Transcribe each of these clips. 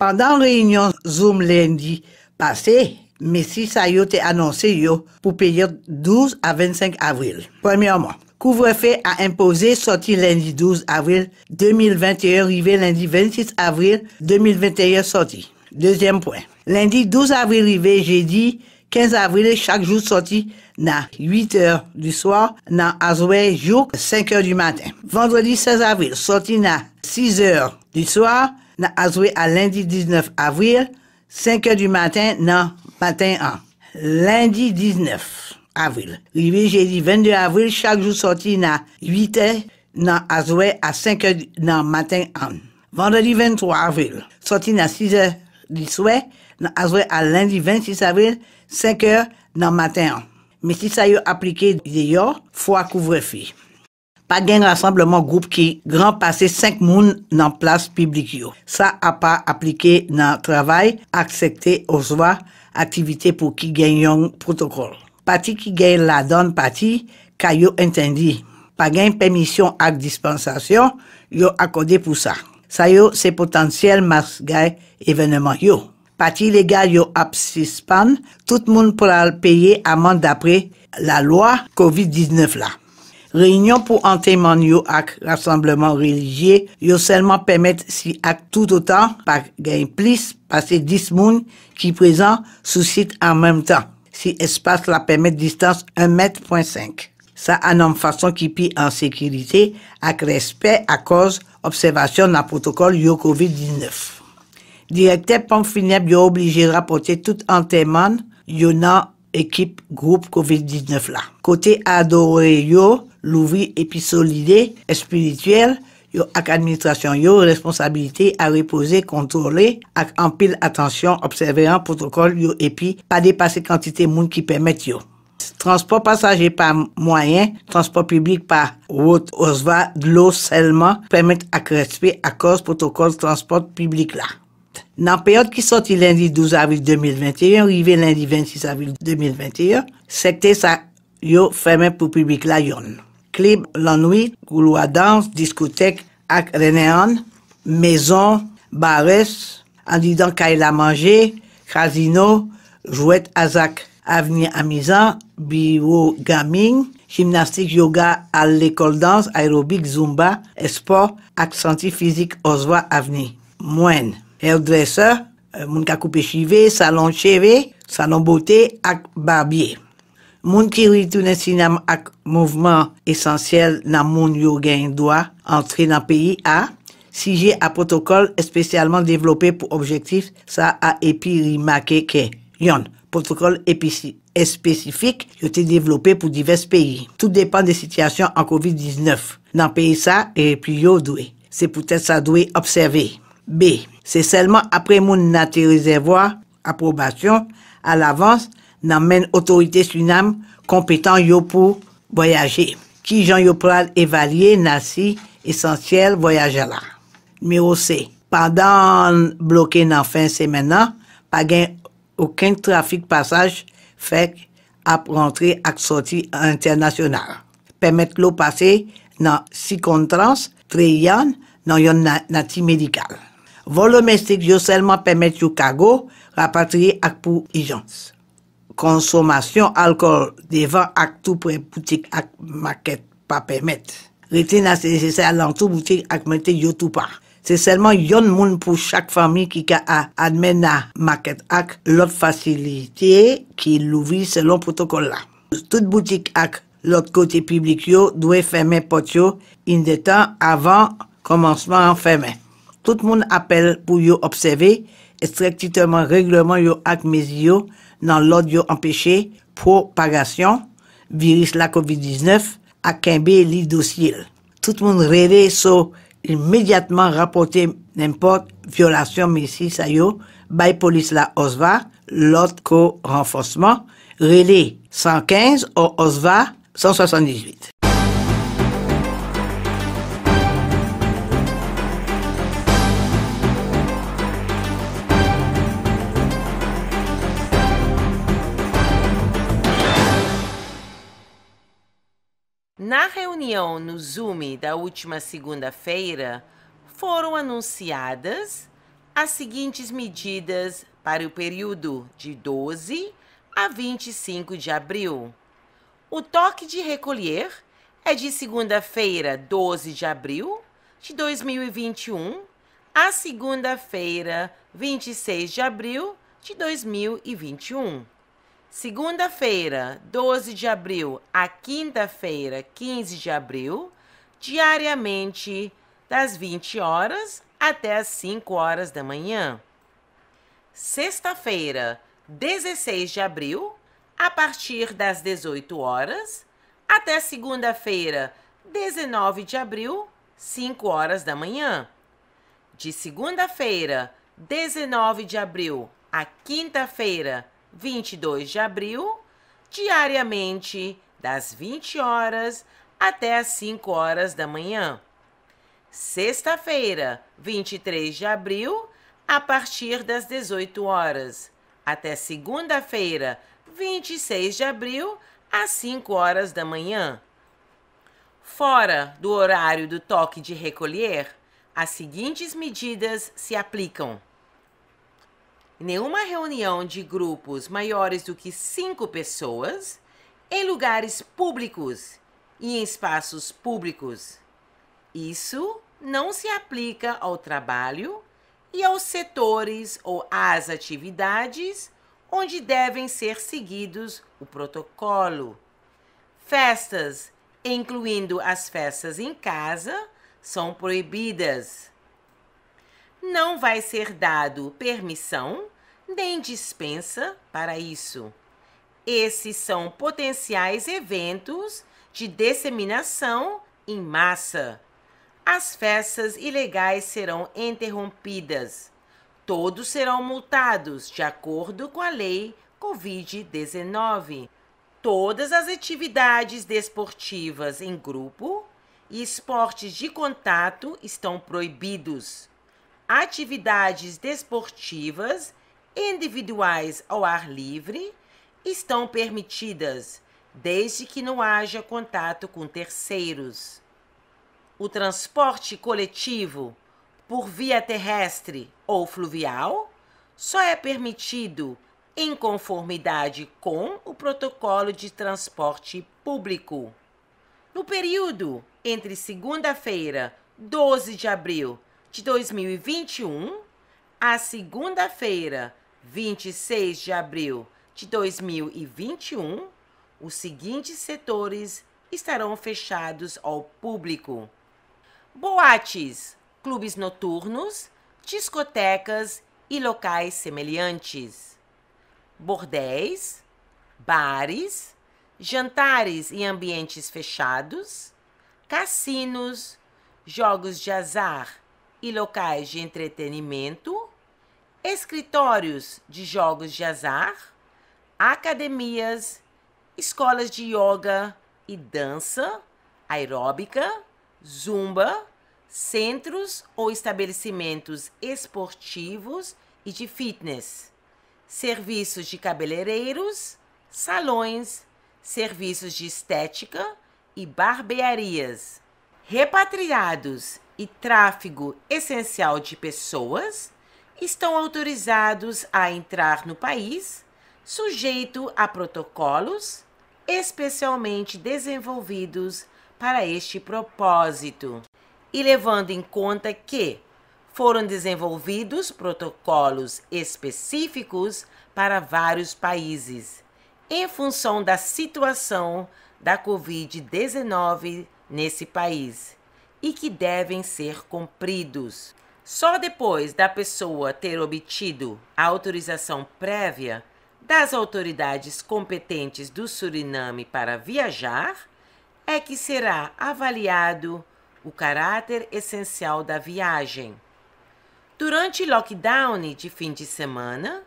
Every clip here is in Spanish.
Pendant la réunion Zoom lundi passé, Messi ça a annoncé yo pour payer 12 à 25 avril. Premièrement, couvre-feu a imposé sorti lundi 12 avril 2021, arrivé lundi 26 avril 2021 sorti. Deuxième point. Lundi 12 avril arrivé jeudi 15 avril chaque jour sorti à 8 heures du soir, dans Azoué jour 5 h du matin. Vendredi 16 avril sorti à 6 heures du soir, à Azoué, à lundi 19 avril, 5 h du matin, non, matin 1. Lundi 19 avril. Rivé jeudi 22 avril, chaque jour sorti na 8 heures, na à à 5 heures, na matin 1. Vendredi 23 avril, sorti na 6 heures du soir, na à à lundi 26 avril, 5 heures, na matin 1. Mais si ça y est appliqué d'ailleurs, faut couvre-feu. Pa gen rassembleman goup ki gran pase 5 moun nan plas publik yo. Sa a pa aplike nan travay aksekte ozwa aktivite pou ki gen yon protokol. Pati ki gen la don pati ka yo entendi. Pa gen pemisyon ak dispensasyon yo akode pou sa. Sa yo se potansyel mas gay evenement yo. Pati legal yo ap sispan. Tout moun pral peye amant dapre la loa COVID-19 la. réunion pour anteman yo ak rassemblement religieux, yo seulement permettre si ak tout autant par gain plus passer 10 moun qui présent sous site en même temps, Si espace la permet distance 1m.5. à anan façon qui pi en sécurité ak respect à cause observation na protocole yo COVID-19. directeur Pomp est yo de rapporter tout anteman yo nan équipe groupe COVID-19 là côté adore l'ouvrir solider et spirituel yo ak administration yo responsabilité à reposer contrôler ak en pile attention observer un protocole yo et puis pas dépasser quantité moun qui permet. yo transport passager par moyen transport public par route osva l'eau seulement permettent à respect à cause protocole transport public là dans la période qui sortit lundi 12 avril 2021, arrivé lundi 26 avril 2021, secteur sa yo fermé pour public la klib lanwit, goulwa dans, diskotek ak renean, mezon, bares, andidan kaila manje, kazino, jwet azak, avni amizan, biwo gaming, chimnastik, yoga, al lekol dans, aerobik, zumba, espor, ak santi fizik ozwa avni. Mwen, el dresse, euh, moun kakoupe chive, salon cheve, salon bote ak barbie. Moun ki ritoune sinam ak mouvement essentiel nan moun yo gen doa antre nan peyi a, j'ai un protocole spécialement développé pour objectif ça a epi rimake ke. Yon, protokol spécifique yo été développé pour divers pays. Tout dépend des situations en COVID-19. Dans pays ça et puis yo doué. C'est peut-être ça observer B, C'est seulement après mon naté réservoir, approbation à l'avance. nan men otorite sunam kompetan yo pou voyaje. Ki jan yo pral evalye nasi esantyel voyaje la. Me o se, padan blokè nan fin semenan, pa gen ouken trafik pasaj fek ap rentre ak soti an internasyonan. Permet lo pase nan sikontrans tre yon nan yon nati medikal. Vol domestik yo selman pemet yo kago rapatri ak pou hijans. consommation alcool devant acte tout près boutique ak maquette pas permettre. Retenir à ces l'entour boutique ak mette yo tout pas. C'est seulement une moun pour chaque famille qui a admis à maquette ak l'autre facilité qui l'ouvre selon protocole là. Toute boutique ak l'autre côté public yo doit fermer porte une in de temps avant commencement fermer. Tout moun appelle pour observer strictement règlement yo ak mesures dans l'ordre empêché propagation virus la COVID-19 à Kimbe li dossier. Tout le monde so immédiatement rapporté n'importe violation mais si yo by police la OSVA l'ordre ko renforcement relais 115 au OSVA 178. Na reunião no Zoom da última segunda-feira, foram anunciadas as seguintes medidas para o período de 12 a 25 de abril. O toque de recolher é de segunda-feira, 12 de abril de 2021, a segunda-feira, 26 de abril de 2021 segunda-feira, 12 de abril, a quinta-feira, 15 de abril, diariamente das 20 horas até as 5 horas da manhã. Sexta-feira, 16 de abril, a partir das 18 horas até segunda-feira, 19 de abril, 5 horas da manhã. De segunda-feira, 19 de abril, a quinta-feira, 22 de abril, diariamente das 20 horas até as 5 horas da manhã. Sexta-feira, 23 de abril, a partir das 18 horas, até segunda-feira, 26 de abril, às 5 horas da manhã. Fora do horário do toque de recolher, as seguintes medidas se aplicam nenhuma reunião de grupos maiores do que cinco pessoas, em lugares públicos e em espaços públicos. Isso não se aplica ao trabalho e aos setores ou às atividades onde devem ser seguidos o protocolo. Festas, incluindo as festas em casa, são proibidas não vai ser dado permissão nem dispensa para isso. Esses são potenciais eventos de disseminação em massa. As festas ilegais serão interrompidas. Todos serão multados de acordo com a lei Covid-19. Todas as atividades desportivas em grupo e esportes de contato estão proibidos atividades desportivas individuais ao ar livre estão permitidas, desde que não haja contato com terceiros. O transporte coletivo por via terrestre ou fluvial só é permitido em conformidade com o protocolo de transporte público. No período entre segunda-feira, 12 de abril de 2021 à segunda-feira, 26 de abril de 2021, os seguintes setores estarão fechados ao público: boates, clubes noturnos, discotecas e locais semelhantes, bordéis, bares, jantares e ambientes fechados, cassinos, jogos de azar e locais de entretenimento, escritórios de jogos de azar, academias, escolas de yoga e dança, aeróbica, zumba, centros ou estabelecimentos esportivos e de fitness, serviços de cabeleireiros, salões, serviços de estética e barbearias repatriados e tráfego essencial de pessoas estão autorizados a entrar no país, sujeito a protocolos especialmente desenvolvidos para este propósito, e levando em conta que foram desenvolvidos protocolos específicos para vários países, em função da situação da Covid-19 nesse país e que devem ser cumpridos. Só depois da pessoa ter obtido a autorização prévia das autoridades competentes do Suriname para viajar é que será avaliado o caráter essencial da viagem. Durante lockdown de fim de semana,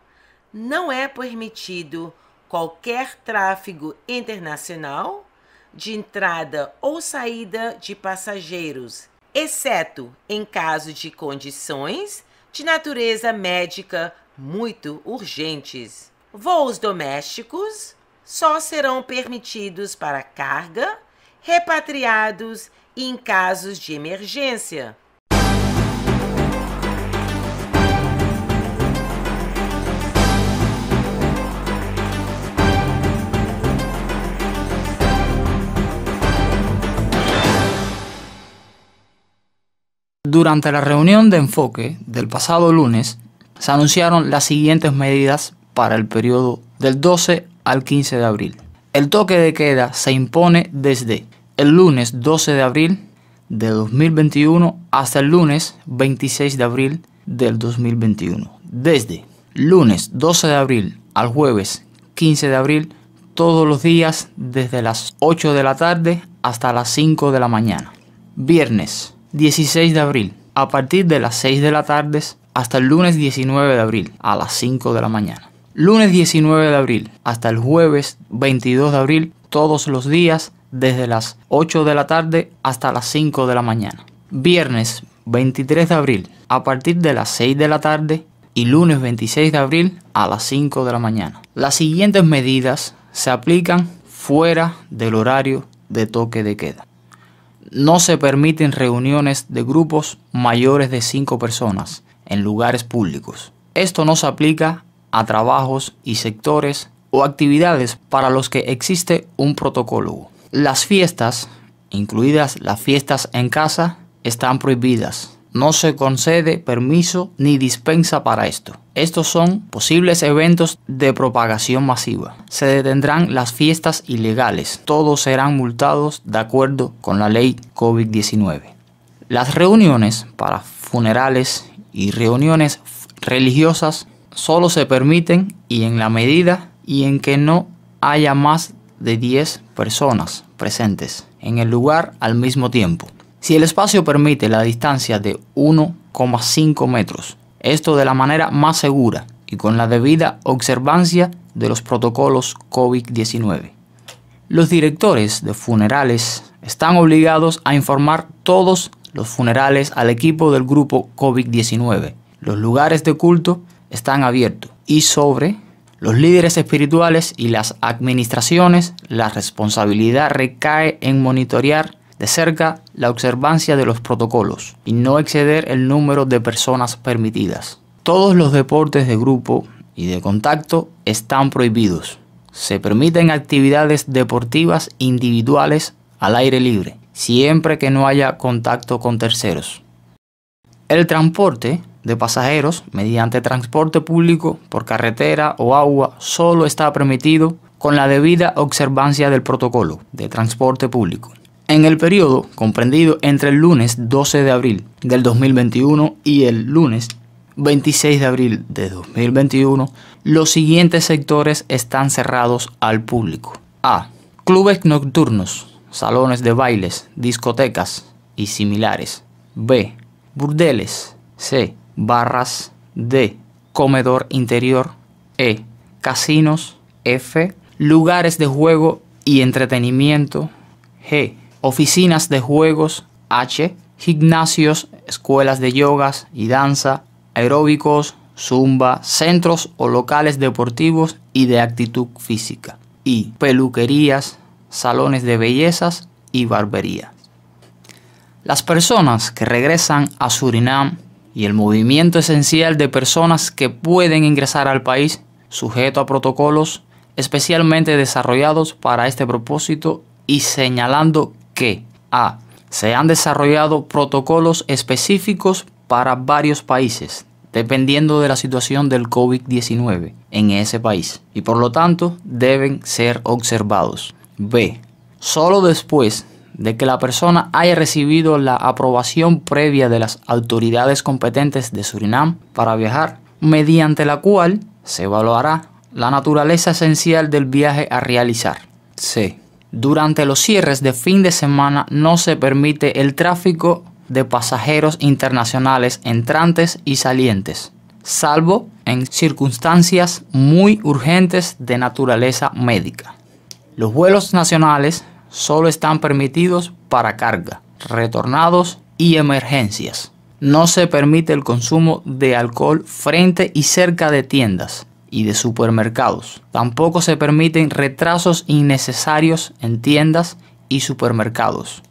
não é permitido qualquer tráfego internacional de entrada ou saída de passageiros, exceto em caso de condições de natureza médica muito urgentes. Voos domésticos só serão permitidos para carga, repatriados e em casos de emergência. Durante la reunión de enfoque del pasado lunes, se anunciaron las siguientes medidas para el periodo del 12 al 15 de abril. El toque de queda se impone desde el lunes 12 de abril de 2021 hasta el lunes 26 de abril del 2021. Desde lunes 12 de abril al jueves 15 de abril, todos los días desde las 8 de la tarde hasta las 5 de la mañana. Viernes 16 de abril, a partir de las 6 de la tarde hasta el lunes 19 de abril, a las 5 de la mañana. Lunes 19 de abril hasta el jueves 22 de abril, todos los días, desde las 8 de la tarde hasta las 5 de la mañana. Viernes 23 de abril, a partir de las 6 de la tarde y lunes 26 de abril a las 5 de la mañana. Las siguientes medidas se aplican fuera del horario de toque de queda. No se permiten reuniones de grupos mayores de 5 personas en lugares públicos. Esto no se aplica a trabajos y sectores o actividades para los que existe un protocolo. Las fiestas, incluidas las fiestas en casa, están prohibidas no se concede permiso ni dispensa para esto. Estos son posibles eventos de propagación masiva. Se detendrán las fiestas ilegales. Todos serán multados de acuerdo con la ley COVID-19. Las reuniones para funerales y reuniones religiosas solo se permiten y en la medida y en que no haya más de 10 personas presentes en el lugar al mismo tiempo. Si el espacio permite la distancia de 1,5 metros, esto de la manera más segura y con la debida observancia de los protocolos COVID-19. Los directores de funerales están obligados a informar todos los funerales al equipo del grupo COVID-19. Los lugares de culto están abiertos y sobre los líderes espirituales y las administraciones la responsabilidad recae en monitorear de cerca la observancia de los protocolos y no exceder el número de personas permitidas. Todos los deportes de grupo y de contacto están prohibidos. Se permiten actividades deportivas individuales al aire libre, siempre que no haya contacto con terceros. El transporte de pasajeros mediante transporte público por carretera o agua solo está permitido con la debida observancia del protocolo de transporte público en el periodo comprendido entre el lunes 12 de abril del 2021 y el lunes 26 de abril de 2021, los siguientes sectores están cerrados al público. A. Clubes nocturnos, salones de bailes, discotecas y similares. B. Burdeles. C. Barras. D. Comedor interior. E. Casinos. F. Lugares de juego y entretenimiento. G oficinas de juegos H, gimnasios, escuelas de yogas y danza, aeróbicos, zumba, centros o locales deportivos y de actitud física, y peluquerías, salones de bellezas y barbería. Las personas que regresan a Surinam y el movimiento esencial de personas que pueden ingresar al país, sujeto a protocolos especialmente desarrollados para este propósito y señalando que A. Se han desarrollado protocolos específicos para varios países, dependiendo de la situación del COVID-19 en ese país, y por lo tanto deben ser observados. B. Solo después de que la persona haya recibido la aprobación previa de las autoridades competentes de Surinam para viajar, mediante la cual se evaluará la naturaleza esencial del viaje a realizar. C. Durante los cierres de fin de semana no se permite el tráfico de pasajeros internacionales entrantes y salientes, salvo en circunstancias muy urgentes de naturaleza médica. Los vuelos nacionales solo están permitidos para carga, retornados y emergencias. No se permite el consumo de alcohol frente y cerca de tiendas, y de supermercados. Tampoco se permiten retrasos innecesarios en tiendas y supermercados.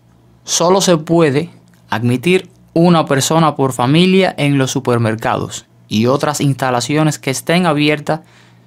Solo se puede admitir una persona por familia en los supermercados y otras instalaciones que estén abiertas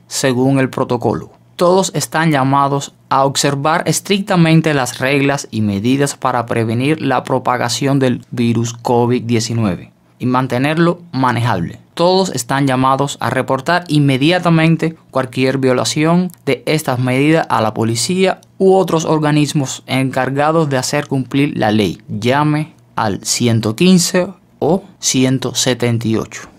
según el protocolo. Todos están llamados a observar estrictamente las reglas y medidas para prevenir la propagación del virus COVID-19 y mantenerlo manejable todos están llamados a reportar inmediatamente cualquier violación de estas medidas a la policía u otros organismos encargados de hacer cumplir la ley. Llame al 115 o 178.